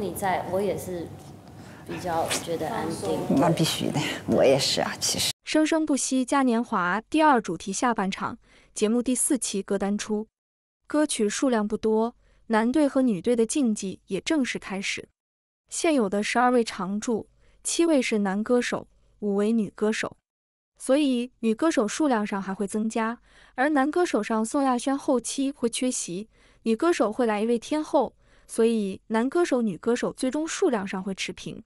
你在我也是比较觉得安定，那必须的，我也是啊。其实，生生不息嘉年华第二主题下半场节目第四期歌单出，歌曲数量不多，男队和女队的竞技也正式开始。现有的十二位常驻，七位是男歌手，五位女歌手，所以女歌手数量上还会增加，而男歌手上宋亚轩后期会缺席，女歌手会来一位天后。所以男歌手、女歌手最终数量上会持平。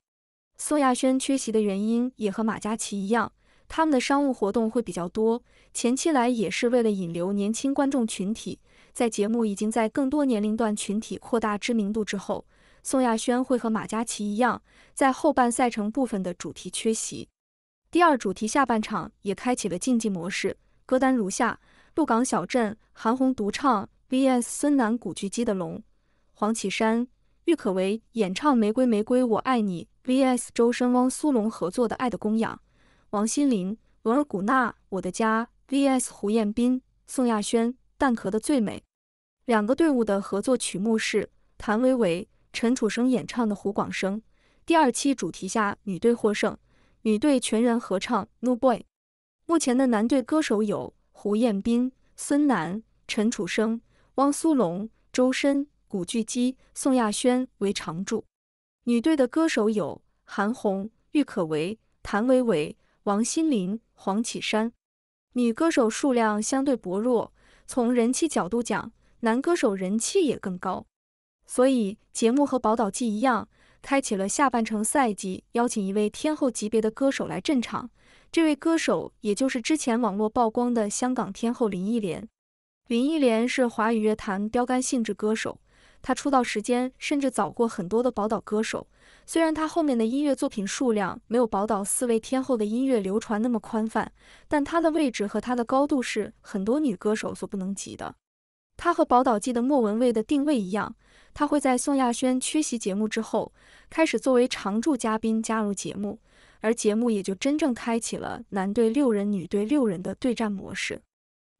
宋亚轩缺席的原因也和马嘉祺一样，他们的商务活动会比较多。前期来也是为了引流年轻观众群体，在节目已经在更多年龄段群体扩大知名度之后，宋亚轩会和马嘉祺一样，在后半赛程部分的主题缺席。第二主题下半场也开启了竞技模式，歌单如下：鹿港小镇、韩红独唱 vs 孙楠古巨基的龙。黄绮珊、郁可唯演唱《玫瑰玫瑰我爱你》vs 周深、汪苏泷合作的《爱的供养》；王心凌、额尔古纳《我的家》vs 胡彦斌、宋亚轩《蛋壳的最美》。两个队伍的合作曲目是谭维维、陈楚生演唱的《胡广生》。第二期主题下，女队获胜，女队全员合唱《New Boy》。目前的男队歌手有胡彦斌、孙楠、陈楚生、汪苏泷、周深。古巨基、宋亚轩为常驻女队的歌手有韩红、郁可唯、谭维维、王心凌、黄绮珊，女歌手数量相对薄弱。从人气角度讲，男歌手人气也更高，所以节目和《宝岛纪》一样，开启了下半程赛季，邀请一位天后级别的歌手来镇场。这位歌手也就是之前网络曝光的香港天后林忆莲。林忆莲是华语乐坛标杆性质歌手。她出道时间甚至早过很多的宝岛歌手，虽然她后面的音乐作品数量没有宝岛四位天后的音乐流传那么宽泛，但她的位置和她的高度是很多女歌手所不能及的。她和宝岛季的莫文蔚的定位一样，她会在宋亚轩缺席节目之后，开始作为常驻嘉宾加入节目，而节目也就真正开启了男队六人、女队六人的对战模式。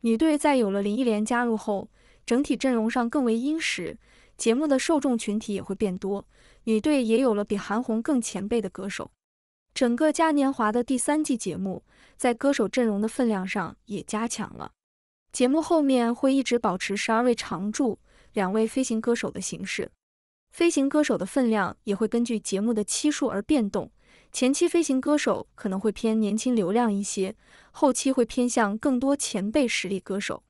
女队在有了林忆莲加入后，整体阵容上更为殷实。节目的受众群体也会变多，女队也有了比韩红更前辈的歌手。整个嘉年华的第三季节目，在歌手阵容的分量上也加强了。节目后面会一直保持十二位常驻、两位飞行歌手的形式，飞行歌手的分量也会根据节目的期数而变动。前期飞行歌手可能会偏年轻流量一些，后期会偏向更多前辈实力歌手。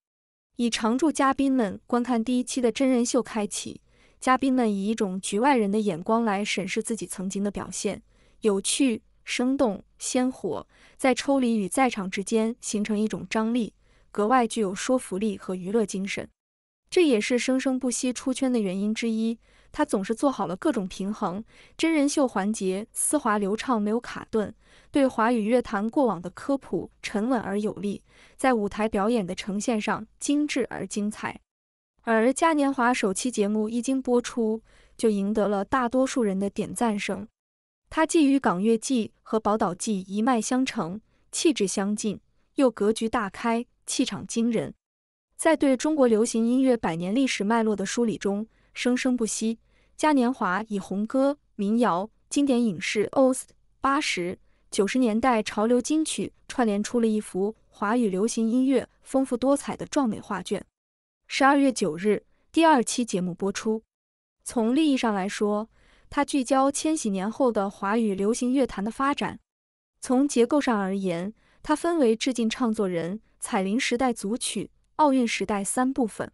以常驻嘉宾们观看第一期的真人秀开启，嘉宾们以一种局外人的眼光来审视自己曾经的表现，有趣、生动、鲜活，在抽离与在场之间形成一种张力，格外具有说服力和娱乐精神。这也是生生不息出圈的原因之一。他总是做好了各种平衡，真人秀环节丝滑流畅，没有卡顿；对华语乐坛过往的科普沉稳而有力，在舞台表演的呈现上精致而精彩。而嘉年华首期节目一经播出，就赢得了大多数人的点赞声。他既与港乐季和宝岛季一脉相承，气质相近，又格局大开，气场惊人。在对中国流行音乐百年历史脉络的梳理中，生生不息。嘉年华以红歌、民谣、经典影视 OST、八十九十年代潮流金曲串联出了一幅华语流行音乐丰富多彩的壮美画卷。十二月九日，第二期节目播出。从利益上来说，它聚焦千禧年后的华语流行乐坛的发展；从结构上而言，它分为致敬唱作人、彩铃时代组曲、奥运时代三部分。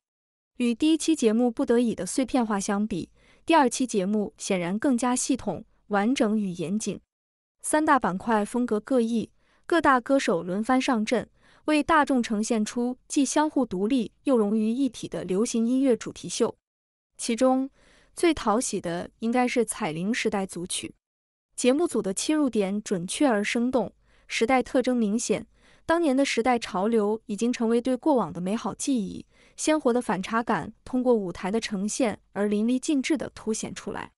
与第一期节目不得已的碎片化相比，第二期节目显然更加系统、完整与严谨，三大板块风格各异，各大歌手轮番上阵，为大众呈现出既相互独立又融于一体的流行音乐主题秀。其中最讨喜的应该是彩铃时代组曲，节目组的切入点准确而生动，时代特征明显。当年的时代潮流已经成为对过往的美好记忆。鲜活的反差感通过舞台的呈现而淋漓尽致地凸显出来，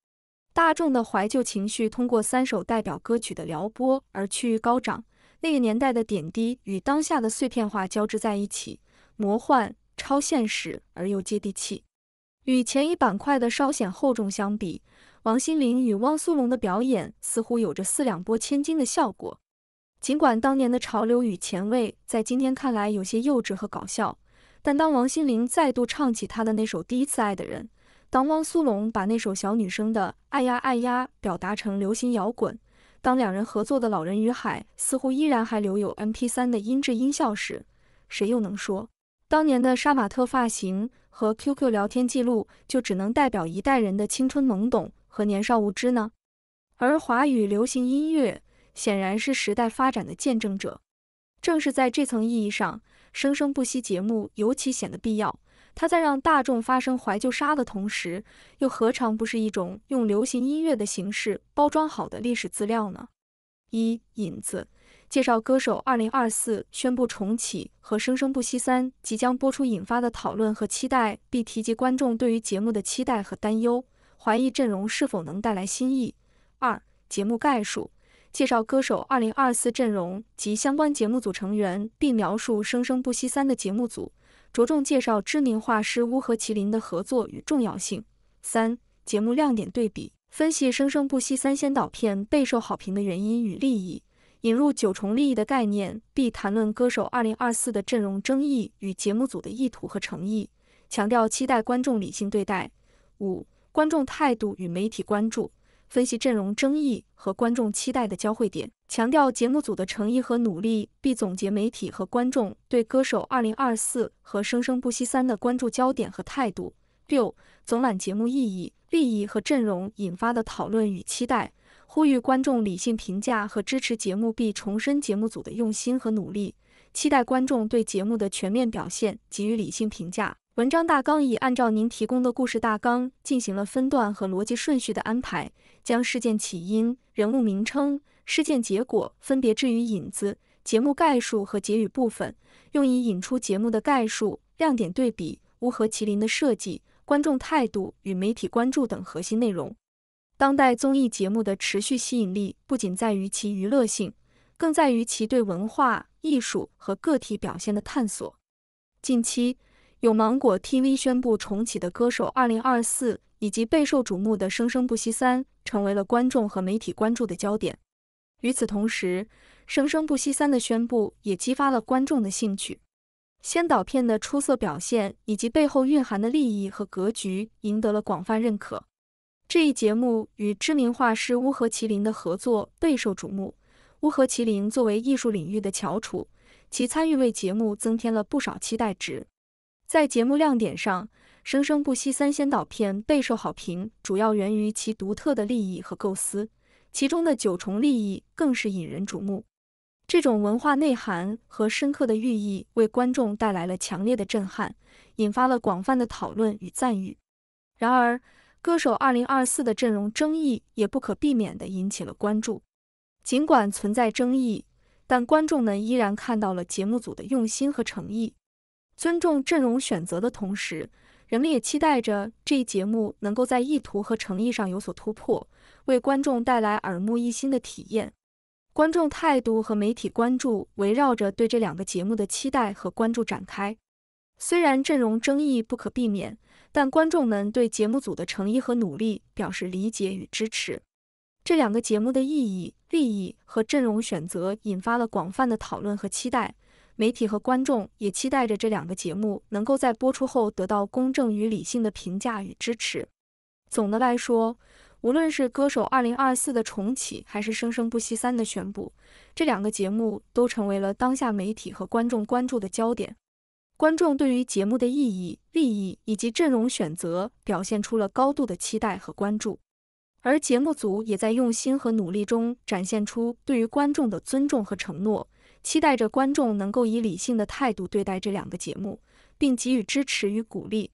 大众的怀旧情绪通过三首代表歌曲的撩拨而趋于高涨。那个年代的点滴与当下的碎片化交织在一起，魔幻、超现实而又接地气。与前一板块的稍显厚重相比，王心凌与汪苏泷的表演似乎有着四两拨千斤的效果。尽管当年的潮流与前卫在今天看来有些幼稚和搞笑。但当王心凌再度唱起她的那首《第一次爱的人》，当汪苏泷把那首小女生的《爱呀爱呀》表达成流行摇滚，当两人合作的《老人与海》似乎依然还留有 MP3 的音质音效时，谁又能说当年的杀马特发型和 QQ 聊天记录就只能代表一代人的青春懵懂和年少无知呢？而华语流行音乐显然是时代发展的见证者，正是在这层意义上。生生不息节目尤其显得必要，它在让大众发生怀旧杀的同时，又何尝不是一种用流行音乐的形式包装好的历史资料呢？一、引子：介绍歌手，二零二四宣布重启和生生不息三即将播出引发的讨论和期待，并提及观众对于节目的期待和担忧，怀疑阵容是否能带来新意。二、节目概述。介绍歌手二零二四阵容及相关节目组成员，并描述《生生不息三》的节目组，着重介绍知名画师乌合麒麟的合作与重要性。三、节目亮点对比分析《生生不息三》先导片备受好评的原因与利益，引入九重利益的概念，并谈论歌手二零二四的阵容争议与节目组的意图和诚意，强调期待观众理性对待。五、观众态度与媒体关注。分析阵容争议和观众期待的交汇点，强调节目组的诚意和努力，并总结媒体和观众对歌手《二零二四》和《生生不息三》的关注焦点和态度。六、总览节目意义、利益和阵容引发的讨论与期待，呼吁观众理性评价和支持节目，并重申节目组的用心和努力，期待观众对节目的全面表现给予理性评价。文章大纲已按照您提供的故事大纲进行了分段和逻辑顺序的安排，将事件起因、人物名称、事件结果分别置于引子、节目概述和结语部分，用以引出节目的概述、亮点对比、乌合麒麟的设计、观众态度与媒体关注等核心内容。当代综艺节目的持续吸引力不仅在于其娱乐性，更在于其对文化艺术和个体表现的探索。近期。有芒果 TV 宣布重启的《歌手2024》，以及备受瞩目的《生生不息三》，成为了观众和媒体关注的焦点。与此同时，《生生不息三》的宣布也激发了观众的兴趣。先导片的出色表现，以及背后蕴含的利益和格局，赢得了广泛认可。这一节目与知名画师乌合麒麟的合作备受瞩目。乌合麒麟作为艺术领域的翘楚，其参与为节目增添了不少期待值。在节目亮点上，《生生不息》三仙导片备受好评，主要源于其独特的利益和构思。其中的九重利益更是引人瞩目。这种文化内涵和深刻的寓意为观众带来了强烈的震撼，引发了广泛的讨论与赞誉。然而，《歌手二零二四》的阵容争议也不可避免地引起了关注。尽管存在争议，但观众们依然看到了节目组的用心和诚意。尊重阵容选择的同时，人们也期待着这一节目能够在意图和诚意上有所突破，为观众带来耳目一新的体验。观众态度和媒体关注围绕着对这两个节目的期待和关注展开。虽然阵容争议不可避免，但观众们对节目组的诚意和努力表示理解与支持。这两个节目的意义、利益和阵容选择引发了广泛的讨论和期待。媒体和观众也期待着这两个节目能够在播出后得到公正与理性的评价与支持。总的来说，无论是《歌手2024》的重启，还是《生生不息三》的宣布，这两个节目都成为了当下媒体和观众关注的焦点。观众对于节目的意义、利益以及阵容选择表现出了高度的期待和关注，而节目组也在用心和努力中展现出对于观众的尊重和承诺。期待着观众能够以理性的态度对待这两个节目，并给予支持与鼓励。